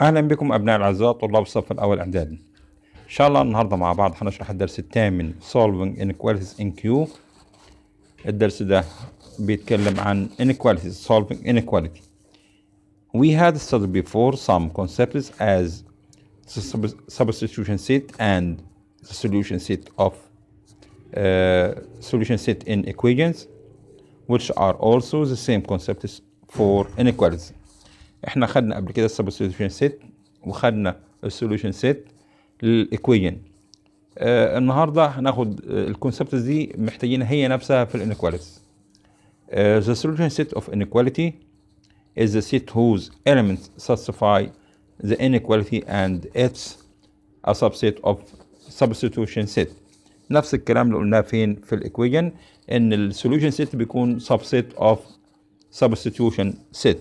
اهلا بكم ابناء الاعزاء طلاب الصف الاول اعدادي ان شاء الله النهارده مع بعض هنشرح الدرس الثامن solving inequalities in Q الدرس ده بيتكلم عن inequalities solving inequality we had studied before some concepts as the substitution set and the solution set of uh, solution set in equations which are also the same concepts for inequalities احنا خدنا قبل كده السبستيوشن سيت وخدنا السوليوشن سيت للايكويشن آه النهارده هناخد آه، الكونسبتس دي محتاجينها هي نفسها في الانيكواليتيز uh, the solution set of inequality is the set whose elements satisfy the inequality and it's a subset of substitution set نفس الكلام اللي قلناه فين في الايكويشن ان السوليوشن سيت بيكون subset of substitution set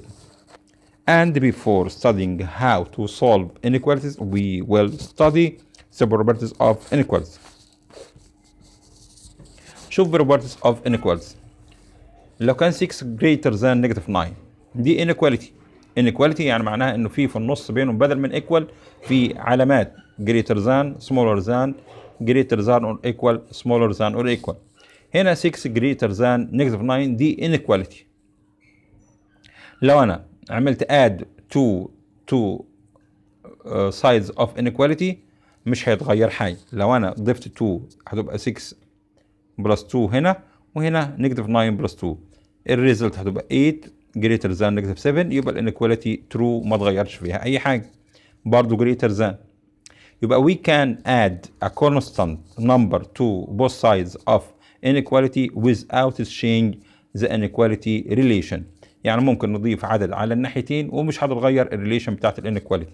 And before studying how to solve inequalities, we will study the properties of inequalities. the properties of inequalities. لو 6 greater than negative 9 The inequality. inequality يعني معناها انه في في النص بينهم بدل من equal في علامات greater than, smaller than, greater than or equal, smaller than or equal. هنا 6 greater than negative 9 دي inequality. لو انا I'm عملت add two to uh, sides of inequality مش هيتغير حاجة لو أنا ضفت 2 هتبقى 6 بلس 2 هنا وهنا نيجاتيف 9 بلس 2 الريزلت هتبقى 8 greater than negative 7 يبقى inequality ترو ما اتغيرش فيها أي حاجة برضه greater than we can add a constant number to both sides of inequality without changing the inequality relation يعني ممكن نضيف عدد على الناحيتين ومش هتتغير الريليشن بتاعت الانيكواليتي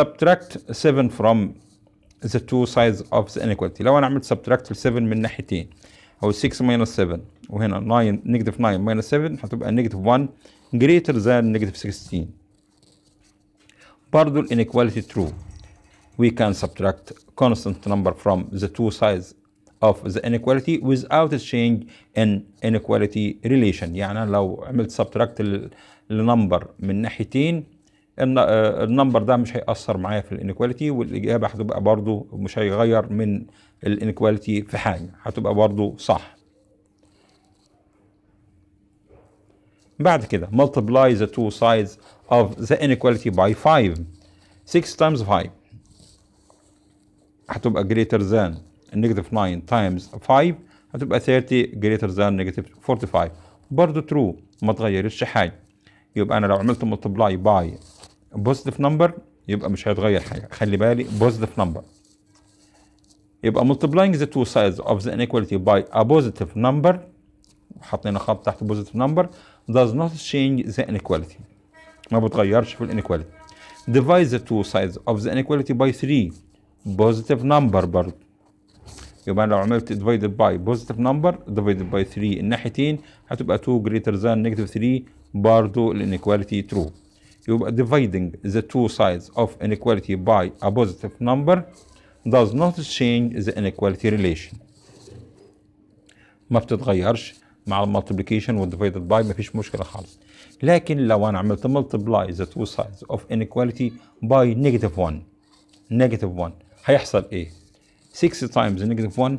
subtract 7 from the two sides of the inequality لو انا عملت subtract 7 من ناحيتين او 6 ماينس 7 وهنا 9 نيجاتيف 9 ماينس 7 هتبقى نيجاتيف 1 greater than نيجاتيف 16 برضه الانيكواليتي true we can subtract constant number from the two sides of the inequality without a change in inequality relation يعني لو عملت subtract لنمبر من ناحيتين النمبر آه، ده مش هيأثر معايا في الانيكواليتي والإجابة هتبقى برضو مش هيغير من الانيكواليتي في حاجة هتبقى برضو صح بعد كده multiply the two sides of the inequality by 5 6 times 5 هتبقى greater than negative 9 times 5 هتبقى 30 greater than negative 45 برضه true ما تغيرش حاجه يبقى انا لو عملت multiply by positive number يبقى مش هيتغير حاجه خلي بالي positive number يبقى multiplying the two sides of the inequality by a positive number حاطين خط تحت positive number does not change the inequality ما بتغيرش في inequality divide the two sides of the inequality by 3 positive number برضه يبقى لو عملت ديفايدد باي بوزيتيف نمبر ديفايدد باي 3 الناحيتين هتبقى 2 جريتر ذان نيجاتيف 3 برضه الانيكواليتي ترو يبقى dividing the two sides of inequality by a positive number does not change the inequality relation ما بتتغيرش مع المالتيبليكيشن والديفايدد باي مفيش مشكله خالص لكن لو انا عملت multiply the two sides of inequality by negative 1 negative 1 هيحصل ايه 6 times negative 1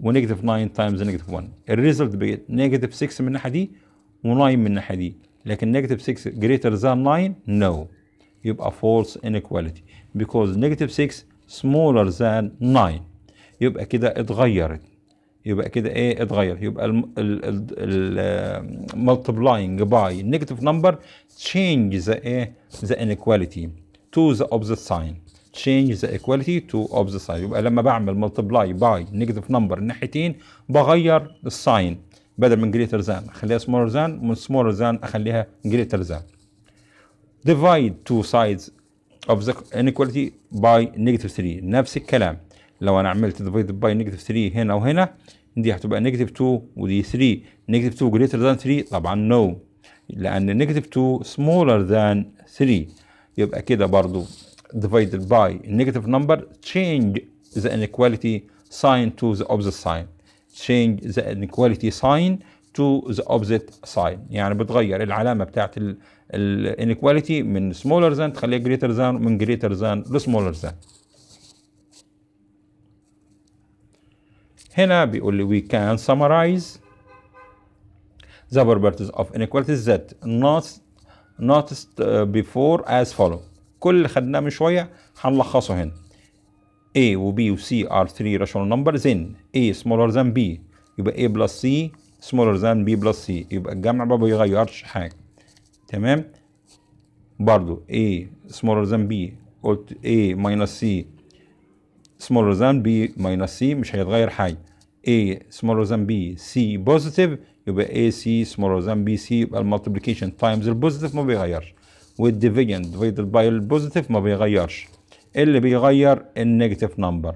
ونيجاتيف 9 تايمز نيجاتيف 1 الريزلت بقت نيجاتيف 6 من الناحيه دي و9 من الناحيه دي لكن نيجاتيف 6 جريتر ذان 9 نو يبقى فولس انيكواليتي بيكوز نيجاتيف 6 سمولر ذان 9 يبقى كده اتغيرت يبقى كده ايه اتغير يبقى المالتبلاينج باي نيجاتيف نمبر تشينج ذا ايه ذا انيكواليتي to the opposite sign change the equality to opposite sign يبقى لما بعمل multiply by negative number الناحيتين بغير الساين بدل من greater than اخليها smaller than من smaller than اخليها greater than divide two sides of the inequality by negative 3 نفس الكلام لو انا عملت divide by negative 3 هنا وهنا دي هتبقى negative 2 ودي 3 negative 2 greater than 3 طبعا no لان negative 2 smaller than 3 يبقى كده برضو divided by negative number change the inequality sign to the opposite sign change the inequality sign to the opposite sign يعني بتغير العلامه بتاعت ال inequality من smaller than تخليها greater than من greater than ل smaller than هنا بيقول لي we can summarize the properties of inequalities that not noticed before as follow كل اللي خدناه من شويه هنلخصه هنا A و B و C are three rational numbers then A smaller than B يبقى A plus C smaller than B plus C يبقى الجمع ما بيغيرش حاجه تمام برضو A smaller than B قلت A minus C smaller than B minus C مش هيتغير حاجه A smaller than B C positive يبقى A C smaller than B C يبقى المالتيبليكيشن تايمز البوزيتيف ما بيغيرش والديفيجن ديفيدد باي البوزيتيف ما بيغيرش اللي بيغير النيجاتيف نمبر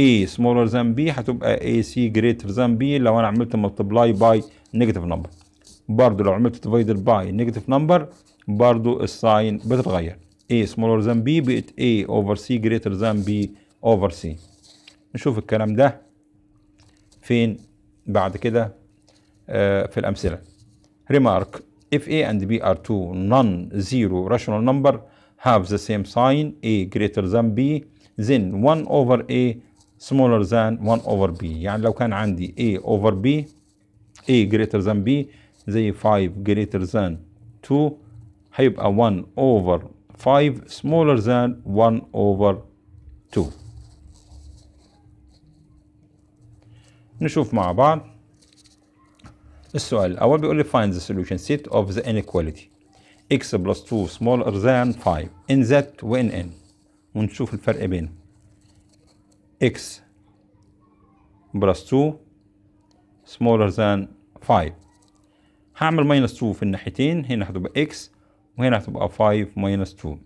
A smaller than B هتبقى AC greater than B لو انا عملت multiply by negative number برضو لو عملت divided by negative number برضو الساين بتتغير A smaller than B بقت A over C greater than B over C نشوف الكلام ده فين بعد كده في الأمثلة remark if a and b are two non-zero rational number have the same sign a greater than b then 1 over a smaller than 1 over b يعني لو كان عندي a over b a greater than b زي 5 greater than 2 هيبقى 1 over 5 smaller than 1 over 2 نشوف مع بعض السؤال الأول بيقول لي find the solution set of the inequality x plus 2 smaller than 5 in that و in n ونشوف الفرق بين x plus 2 smaller than 5 هعمل minus 2 في الناحيتين هنا هتبقى x وهنا هتبقى 5 minus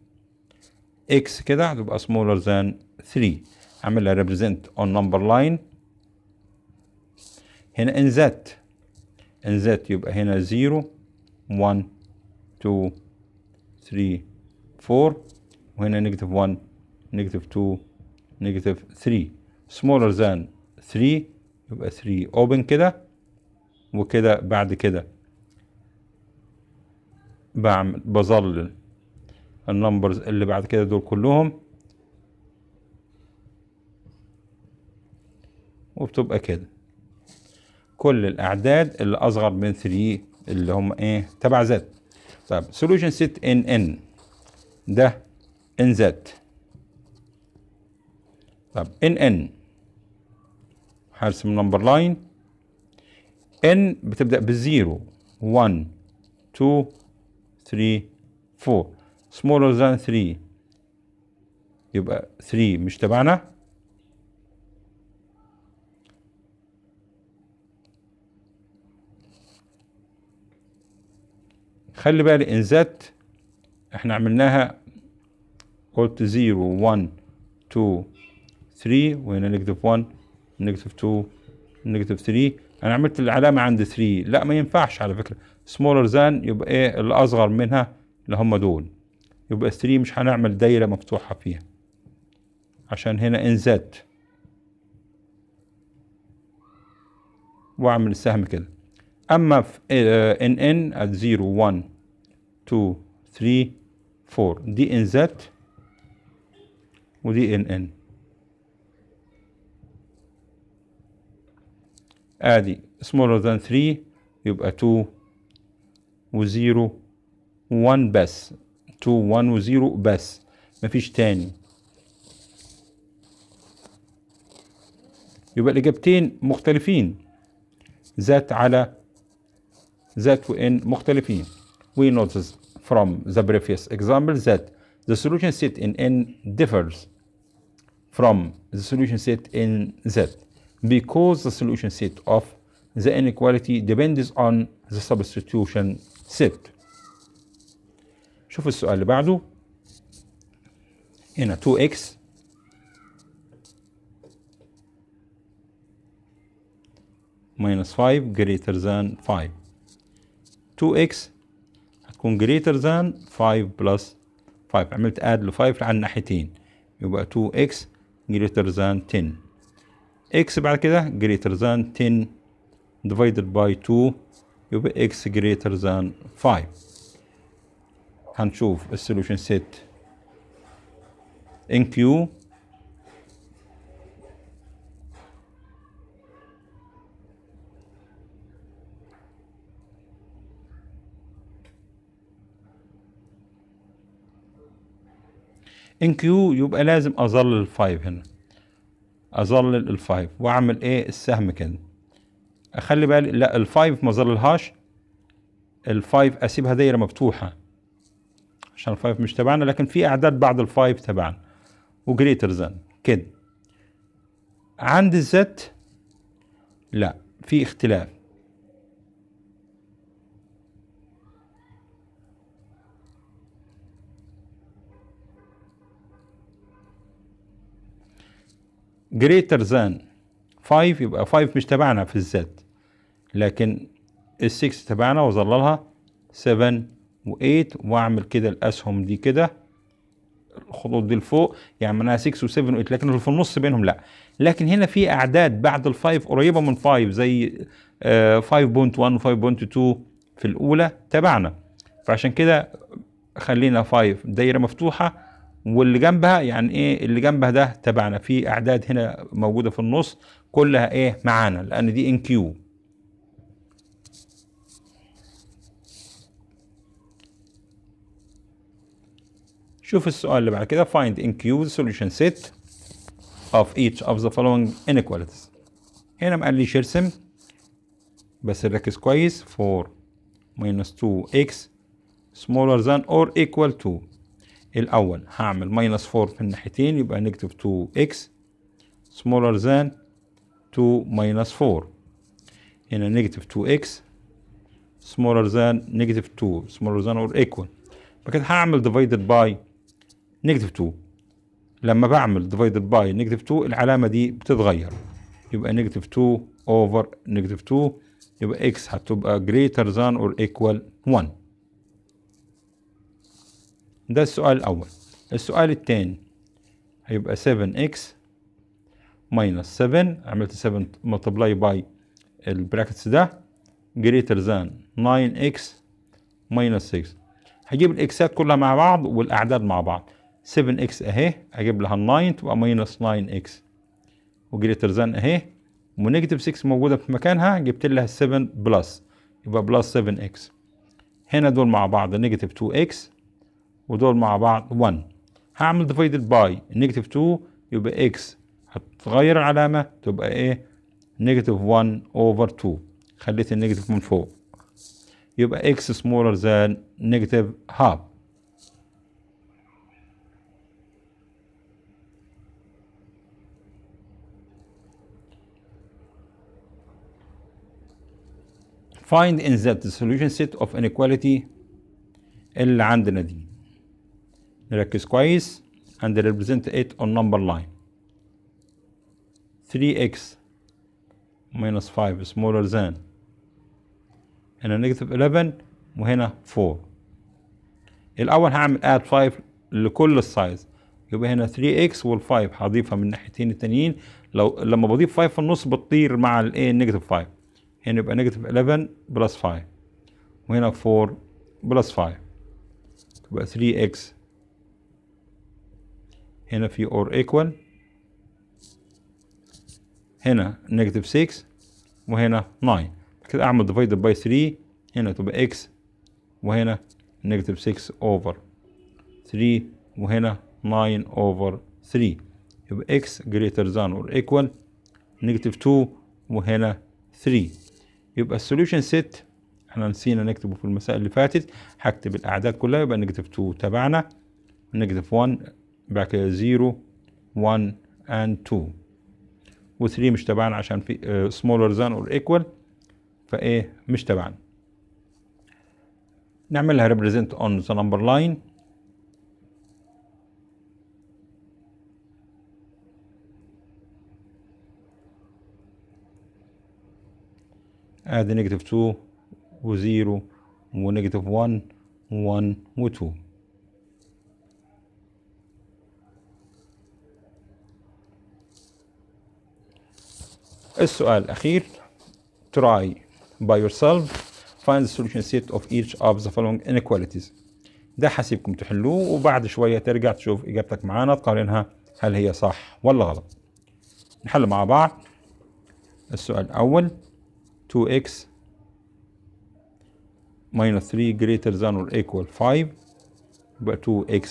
2 x كده هتبقى smaller than 3 هعملها represent on number line هنا ان ذات ان ذات يبقى هنا 0 1 2 3 4 وهنا نيجاتيف 1 نيجاتيف 2 نيجاتيف 3 smaller than 3 يبقى 3 open كده وكده بعد كده بعمل بظلل النمبرز اللي بعد كده دول كلهم وبتبقى كده كل الاعداد اللي اصغر من 3 اللي هم ايه تبع زد طيب سولوشن سيت ان ان ده ان زد طب ان ان هرسم نمبر لاين ان بتبدا بالزيرو 1 2 3 4 smaller than 3 يبقى 3 مش تبعنا خلي ان الانزات احنا عملناها قلت 0 1 2 3 وهنا نيجاتيف 1 نيجاتيف 2 نيجاتيف 3 انا عملت العلامه عند 3 لا ما ينفعش على فكره سمولر ذان يبقى ايه الاصغر منها اللي هم دول يبقى 3 مش هنعمل دايره مفتوحه فيها عشان هنا ان انزت واعمل السهم كده اما في آه، ان ان at 0 1 2 3 4 دي ان زت ودي ان ان ادي smaller than 3 يبقى 2 و0 1 بس 2 1 و0 بس مفيش تاني يبقى الإجابتين مختلفين ذات على that in مختلفين. We notice from the previous example that the solution set in N differs from the solution set in Z because the solution set of the inequality depends on the substitution set. شوف السؤال اللي بعده هنا 2x minus 5 greater than 5 2x هتكون greater than 5 plus 5 عملت add ل 5 على الناحيتين يبقى 2x greater than 10 x بعد كده greater than 10 divided by 2 يبقى x greater than 5 هنشوف السولوشن سيت in Q ان كيو يبقى لازم اظلل الفايف هنا اظلل الفايف واعمل ايه السهم كده اخلي بالي لا الفايف ما اظللهاش الفايف اسيبها دايره مفتوحه عشان الفايف مش تبعنا لكن في اعداد بعد الفايف تبعنا وجريتر ذان كده عند الزت لا في اختلاف greater than 5 يبقى 5 مش تبعنا في الزد لكن ال 6 تبعنا واظللها 7 و8 واعمل كده الاسهم دي كده الخطوط دي لفوق يعني معناها 6 و7 و8 لكن اللي في النص بينهم لا لكن هنا في اعداد بعد ال5 قريبه من 5 زي 5.1 آه، و5.2 في الاولى تبعنا فعشان كده خلينا 5 دايره مفتوحه واللي جنبها يعني ايه اللي جنبها ده تبعنا في اعداد هنا موجوده في النص كلها ايه معانا لان دي ان كيو شوف السؤال اللي بعد كده find in Q the solution set of each of the following inequalities هنا ما قاليش ارسم بس ركز كويس 4 minus 2x smaller than or equal to الاول هعمل ماينس 4 في الناحيتين يبقى نكتب 2 x سمولر ذان 2 ماينس 4 هنا نيجاتيف 2 x سمولر ذان نيجاتيف 2 سمولر ذان اور ايكوال فكده هعمل ديفايدد باي نيجاتيف 2 لما بعمل ديفايدد باي نيجاتيف 2 العلامه دي بتتغير يبقى نيجاتيف 2 اوفر نيجاتيف 2 يبقى x هتبقى جريتر ذان اور ايكوال 1 ده السؤال الأول السؤال الثاني هيبقى 7x minus 7 عملت 7 multiply by البراكتس ده greater than 9x minus 6 هجيب الاكسات كلها مع بعض والاعداد مع بعض 7x اهي هجيب لها 9 تبقى minus 9x وجريتر than اهي ونيجاتيف 6 موجوده في مكانها جبت لها 7 plus يبقى plus 7x هنا دول مع بعض نيجاتيف 2x ودول مع بعض 1 هعمل ديفايدد باي نيجاتيف 2 يبقى اكس هتغير العلامة تبقى ايه نيجاتيف 1 اوفر 2 خليت النيجاتيف من فوق يبقى اكس سمولر ذان نيجاتيف هاف find in that the solution set of inequality اللي عندنا دي نركز كويس and represent it on number line 3x minus 5 smaller than هنا negative 11 وهنا 4 الأول هعمل add 5 لكل السايز يبقى هنا 3x وال5 هضيفها من الناحيتين التانيين لو لما بضيف 5 في النص بتطير مع الايه negative 5 هنا يبقى negative 11 plus 5 وهنا 4 plus 5 تبقى 3x هنا في اور ايكوال هنا نيجاتيف 6 وهنا 9 كده اعمل ديفايد باي 3 هنا تبقى اكس وهنا نيجاتيف 6 اوفر 3 وهنا 9 اوفر 3 يبقى اكس جريتر ذان اور ايكوال نيجاتيف 2 وهنا 3 يبقى السوليوشن سيت احنا نسينا نكتبه في المسائل اللي فاتت هكتب الاعداد كلها يبقى نيجاتيف 2 تبعنا نيجاتيف 1 بعد كده 0 1 and 2 و3 مش تبعنا عشان في uh, smaller than or equal فايه مش تبعنا نعملها represent on the number line ادي نيجاتيف 2 و0 ونيجاتيف 1 1 و2 السؤال الأخير try by yourself find the solution set of each of the following inequalities ده حاسبكم تحلوه وبعد شوية ترجع تشوف إجابتك معانا تقارنها هل هي صح ولا غلط نحل مع بعض السؤال الأول 2x minus 3 greater than or equal 5 يبقى 2x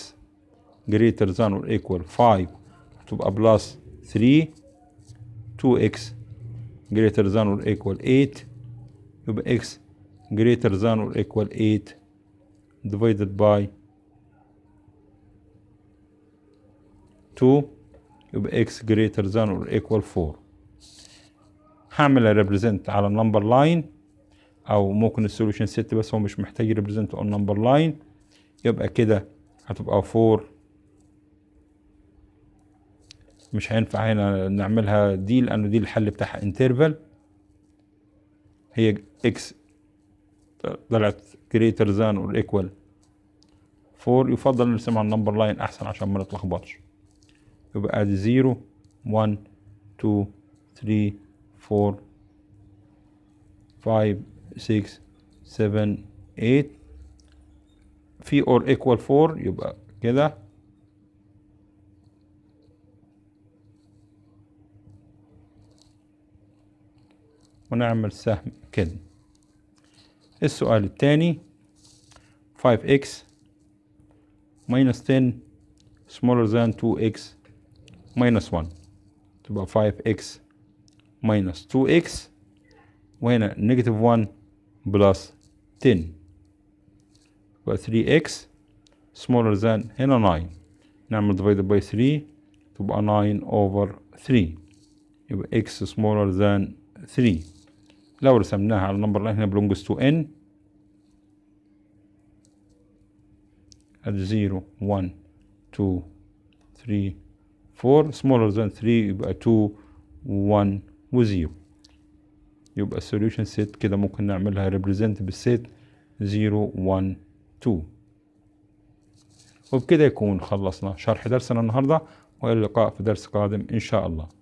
greater than or equal 5 تبقى plus 3 2x greater than or equal 8 يبقى x greater than or equal 8 divided by 2 يبقى x greater than or equal 4 هعمل represent على number line او ممكن solution set بس هو مش محتاج represent on number line يبقى كده هتبقى 4 مش هينفع هنا نعملها دي لانه دي الحل بتاعها انترفال هي اكس طلعت جريتر ذان اور ايكوال 4 يفضل نرسمها النمبر لاين احسن عشان ما نتلخبطش يبقى ادي 0 1 2 3 4 5 6 7 8 في اور ايكوال 4 يبقى كده ونعمل سهم كده السؤال الثاني 5x minus 10 smaller than 2x minus 1 تبقى 5x minus 2x وهنا negative 1 plus 10 تبقى 3x smaller than هنا 9 نعمل divided by 3 تبقى 9 over 3 يبقى x smaller than 3 لو رسمناها على النمبر هنا belongs to n at 0 1 2 3 4 smaller than 3 يبقى 2 1 و 0 يبقى solution set كده ممكن نعملها represent بالسيت 0 1 2 وبكده يكون خلصنا شرح درسنا النهارده والى اللقاء في درس قادم ان شاء الله